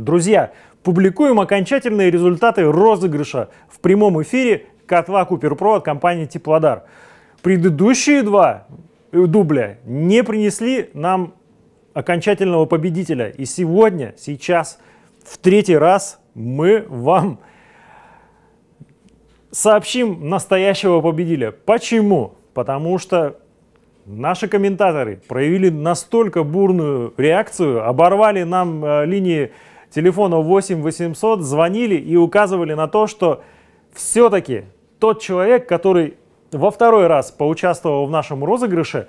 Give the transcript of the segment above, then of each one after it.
Друзья, публикуем окончательные результаты розыгрыша в прямом эфире котла Купер Про от компании Теплодар. Предыдущие два э, дубля не принесли нам окончательного победителя. И сегодня, сейчас, в третий раз мы вам сообщим настоящего победителя. Почему? Потому что наши комментаторы проявили настолько бурную реакцию, оборвали нам э, линии телефону 8 800 звонили и указывали на то, что все-таки тот человек, который во второй раз поучаствовал в нашем розыгрыше,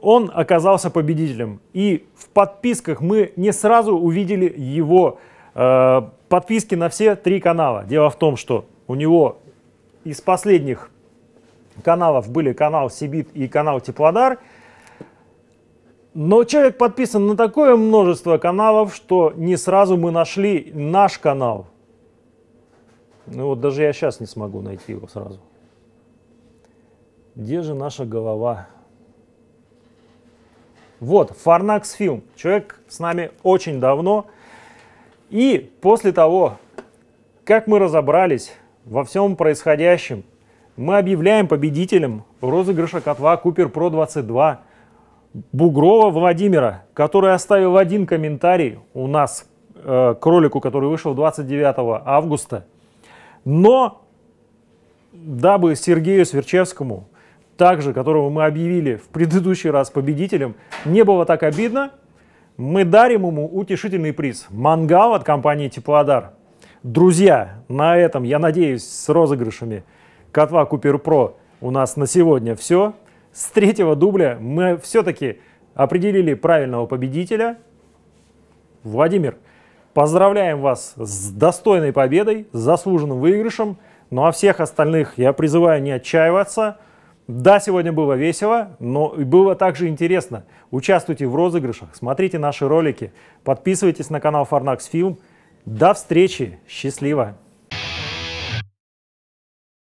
он оказался победителем. И в подписках мы не сразу увидели его э, подписки на все три канала. Дело в том, что у него из последних каналов были канал Сибит и канал Теплодар – но человек подписан на такое множество каналов, что не сразу мы нашли наш канал. Ну вот даже я сейчас не смогу найти его сразу. Где же наша голова? Вот, Фарнакс Фильм. Человек с нами очень давно. И после того, как мы разобрались во всем происходящем, мы объявляем победителем розыгрыша котва Купер Про 22 Бугрова Владимира, который оставил один комментарий у нас э, к ролику, который вышел 29 августа. Но, дабы Сергею Сверчевскому, также которого мы объявили в предыдущий раз победителем, не было так обидно, мы дарим ему утешительный приз. Мангал от компании «Теплодар». Друзья, на этом, я надеюсь, с розыгрышами котла Купер Про у нас на сегодня все. С третьего дубля мы все-таки определили правильного победителя. Владимир, поздравляем вас с достойной победой, с заслуженным выигрышем. Ну а всех остальных я призываю не отчаиваться. Да, сегодня было весело, но было также интересно. Участвуйте в розыгрышах, смотрите наши ролики, подписывайтесь на канал Фарнакс Фильм. До встречи, счастливо!